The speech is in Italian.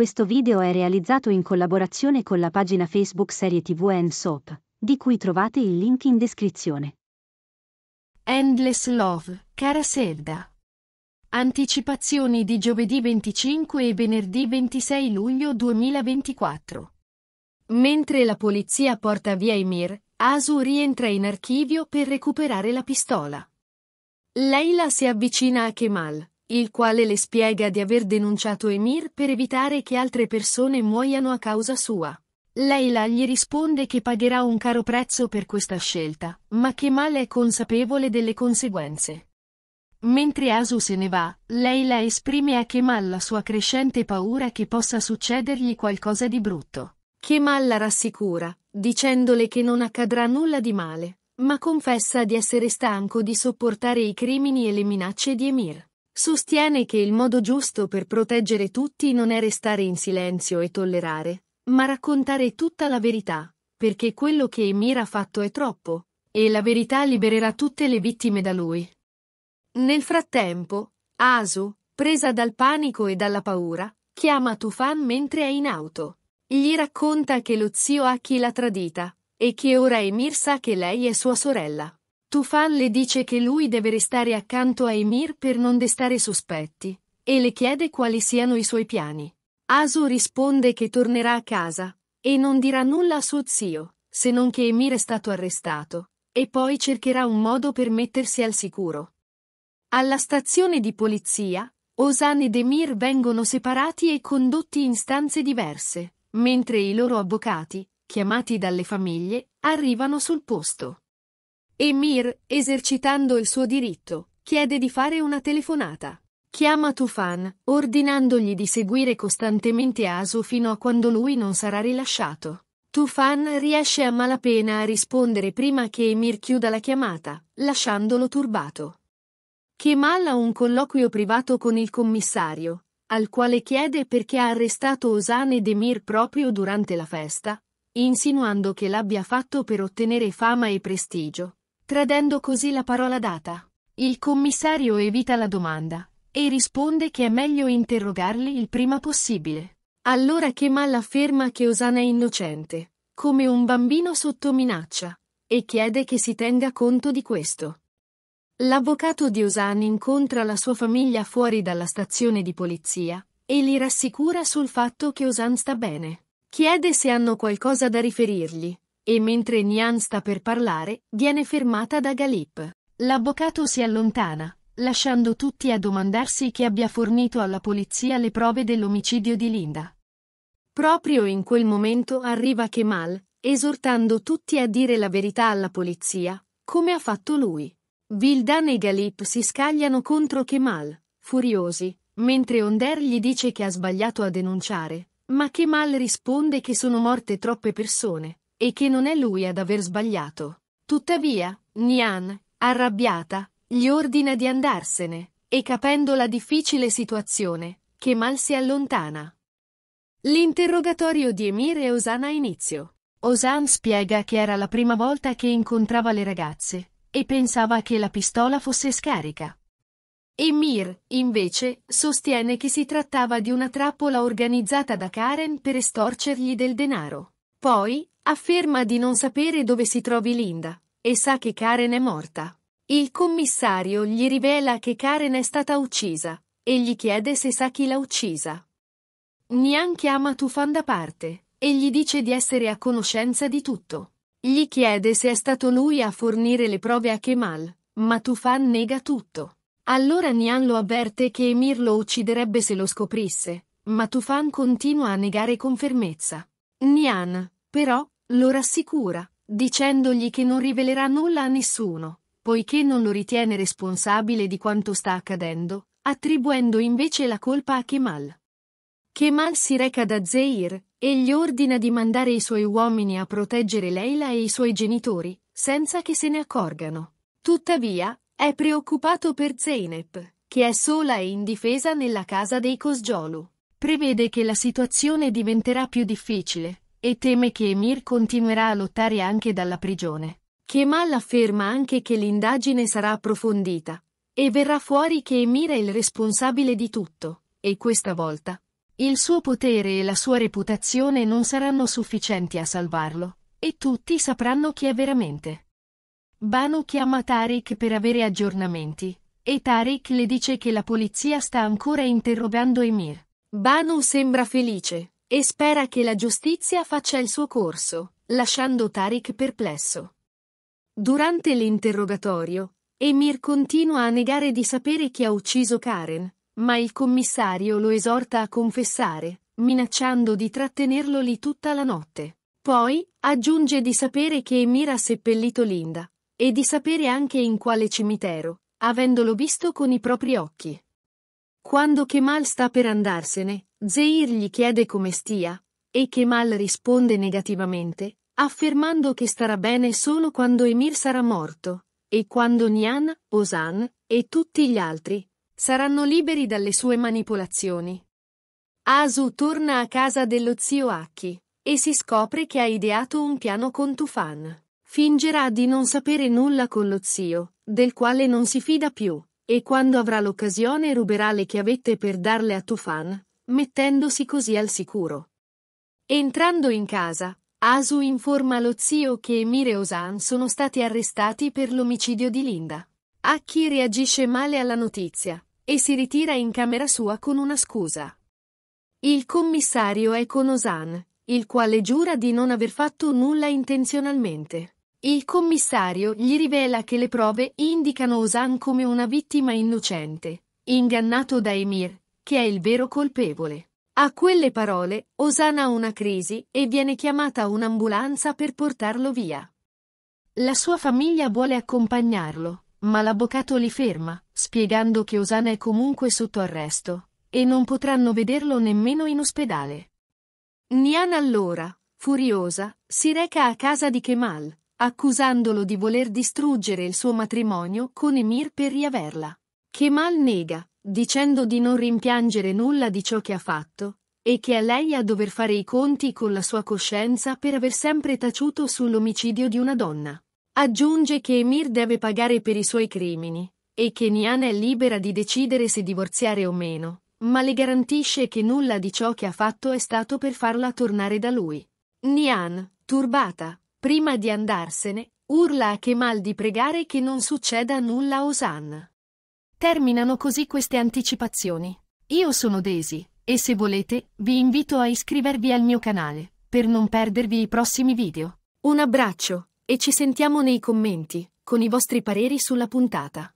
Questo video è realizzato in collaborazione con la pagina Facebook Serie TV and Soap, di cui trovate il link in descrizione. Endless Love, cara Serda. Anticipazioni di giovedì 25 e venerdì 26 luglio 2024. Mentre la polizia porta via Emir, Asu rientra in archivio per recuperare la pistola. Leila si avvicina a Kemal, il quale le spiega di aver denunciato Emir per evitare che altre persone muoiano a causa sua. Leila gli risponde che pagherà un caro prezzo per questa scelta, ma che Mal è consapevole delle conseguenze. Mentre Asu se ne va, Leila esprime a Kemal la sua crescente paura che possa succedergli qualcosa di brutto. Kemal la rassicura, dicendole che non accadrà nulla di male, ma confessa di essere stanco di sopportare i crimini e le minacce di Emir. Sostiene che il modo giusto per proteggere tutti non è restare in silenzio e tollerare, ma raccontare tutta la verità, perché quello che Emir ha fatto è troppo, e la verità libererà tutte le vittime da lui. Nel frattempo, Asu, presa dal panico e dalla paura, chiama Tufan mentre è in auto. Gli racconta che lo zio Aki l'ha tradita, e che ora Emir sa che lei è sua sorella. Tufan le dice che lui deve restare accanto a Emir per non destare sospetti, e le chiede quali siano i suoi piani. Asu risponde che tornerà a casa, e non dirà nulla a suo zio, se non che Emir è stato arrestato, e poi cercherà un modo per mettersi al sicuro. Alla stazione di polizia, Osan ed Emir vengono separati e condotti in stanze diverse, mentre i loro avvocati, chiamati dalle famiglie, arrivano sul posto. Emir, esercitando il suo diritto, chiede di fare una telefonata. Chiama Tufan, ordinandogli di seguire costantemente Asu fino a quando lui non sarà rilasciato. Tufan riesce a malapena a rispondere prima che Emir chiuda la chiamata, lasciandolo turbato. Kemal ha un colloquio privato con il commissario, al quale chiede perché ha arrestato Osan ed Emir proprio durante la festa, insinuando che l'abbia fatto per ottenere fama e prestigio, tradendo così la parola data. Il commissario evita la domanda e risponde che è meglio interrogarli il prima possibile. Allora Kemal afferma che Osan è innocente, come un bambino sotto minaccia, e chiede che si tenga conto di questo. L'avvocato di Osan incontra la sua famiglia fuori dalla stazione di polizia e li rassicura sul fatto che Osan sta bene. Chiede se hanno qualcosa da riferirgli e mentre Nian sta per parlare, viene fermata da Galip. L'avvocato si allontana, lasciando tutti a domandarsi chi abbia fornito alla polizia le prove dell'omicidio di Linda. Proprio in quel momento arriva Kemal, esortando tutti a dire la verità alla polizia, come ha fatto lui. Vildan e Galip si scagliano contro Kemal, furiosi, mentre Onder gli dice che ha sbagliato a denunciare, ma Kemal risponde che sono morte troppe persone, e che non è lui ad aver sbagliato. Tuttavia, Nian, arrabbiata, gli ordina di andarsene, e capendo la difficile situazione, che mal si allontana. L'interrogatorio di Emir e Osan ha inizio. Osan spiega che era la prima volta che incontrava le ragazze, e pensava che la pistola fosse scarica. Emir, invece, sostiene che si trattava di una trappola organizzata da Karen per estorcergli del denaro. Poi, Afferma di non sapere dove si trovi Linda e sa che Karen è morta. Il commissario gli rivela che Karen è stata uccisa e gli chiede se sa chi l'ha uccisa. Nian chiama Tufan da parte e gli dice di essere a conoscenza di tutto. Gli chiede se è stato lui a fornire le prove a Kemal, ma Tufan nega tutto. Allora Nian lo avverte che Emir lo ucciderebbe se lo scoprisse, ma Tufan continua a negare con fermezza. Nian, però, lo rassicura, dicendogli che non rivelerà nulla a nessuno, poiché non lo ritiene responsabile di quanto sta accadendo, attribuendo invece la colpa a Kemal. Kemal si reca da Zeir e gli ordina di mandare i suoi uomini a proteggere Leila e i suoi genitori, senza che se ne accorgano. Tuttavia, è preoccupato per Zeynep, che è sola e indifesa nella casa dei Cosgiolu. Prevede che la situazione diventerà più difficile, e teme che Emir continuerà a lottare anche dalla prigione. Kemal afferma anche che l'indagine sarà approfondita e verrà fuori che Emir è il responsabile di tutto, e questa volta il suo potere e la sua reputazione non saranno sufficienti a salvarlo, e tutti sapranno chi è veramente. Banu chiama Tariq per avere aggiornamenti, e Tariq le dice che la polizia sta ancora interrogando Emir. Banu sembra felice, e spera che la giustizia faccia il suo corso, lasciando Tariq perplesso. Durante l'interrogatorio, Emir continua a negare di sapere chi ha ucciso Karen, ma il commissario lo esorta a confessare, minacciando di trattenerlo lì tutta la notte. Poi, aggiunge di sapere che Emir ha seppellito Linda, e di sapere anche in quale cimitero, avendolo visto con i propri occhi. Quando Kemal sta per andarsene, Zeir gli chiede come stia, e Kemal risponde negativamente, affermando che starà bene solo quando Emir sarà morto, e quando Nian, Osan e tutti gli altri saranno liberi dalle sue manipolazioni. Asu torna a casa dello zio Aki e si scopre che ha ideato un piano con Tufan. Fingerà di non sapere nulla con lo zio, del quale non si fida più. E quando avrà l'occasione ruberà le chiavette per darle a Tufan, mettendosi così al sicuro. Entrando in casa, Asu informa lo zio che Emire e Osan sono stati arrestati per l'omicidio di Linda. Aki reagisce male alla notizia e si ritira in camera sua con una scusa. Il commissario è con Osan, il quale giura di non aver fatto nulla intenzionalmente. Il commissario gli rivela che le prove indicano Osan come una vittima innocente, ingannato da Emir, che è il vero colpevole. A quelle parole, Osan ha una crisi e viene chiamata un'ambulanza per portarlo via. La sua famiglia vuole accompagnarlo, ma l'avvocato li ferma, spiegando che Osan è comunque sotto arresto, e non potranno vederlo nemmeno in ospedale. Nian allora, furiosa, si reca a casa di Kemal, accusandolo di voler distruggere il suo matrimonio con Emir per riaverla. Kemal nega, dicendo di non rimpiangere nulla di ciò che ha fatto, e che è lei a dover fare i conti con la sua coscienza per aver sempre taciuto sull'omicidio di una donna. Aggiunge che Emir deve pagare per i suoi crimini, e che Nian è libera di decidere se divorziare o meno, ma le garantisce che nulla di ciò che ha fatto è stato per farla tornare da lui. Nian, turbata, Prima di andarsene, urla a Kemal di pregare che non succeda nulla a Osan. Terminano così queste anticipazioni. Io sono Daisy, e se volete, vi invito a iscrivervi al mio canale, per non perdervi i prossimi video. Un abbraccio, e ci sentiamo nei commenti, con i vostri pareri sulla puntata.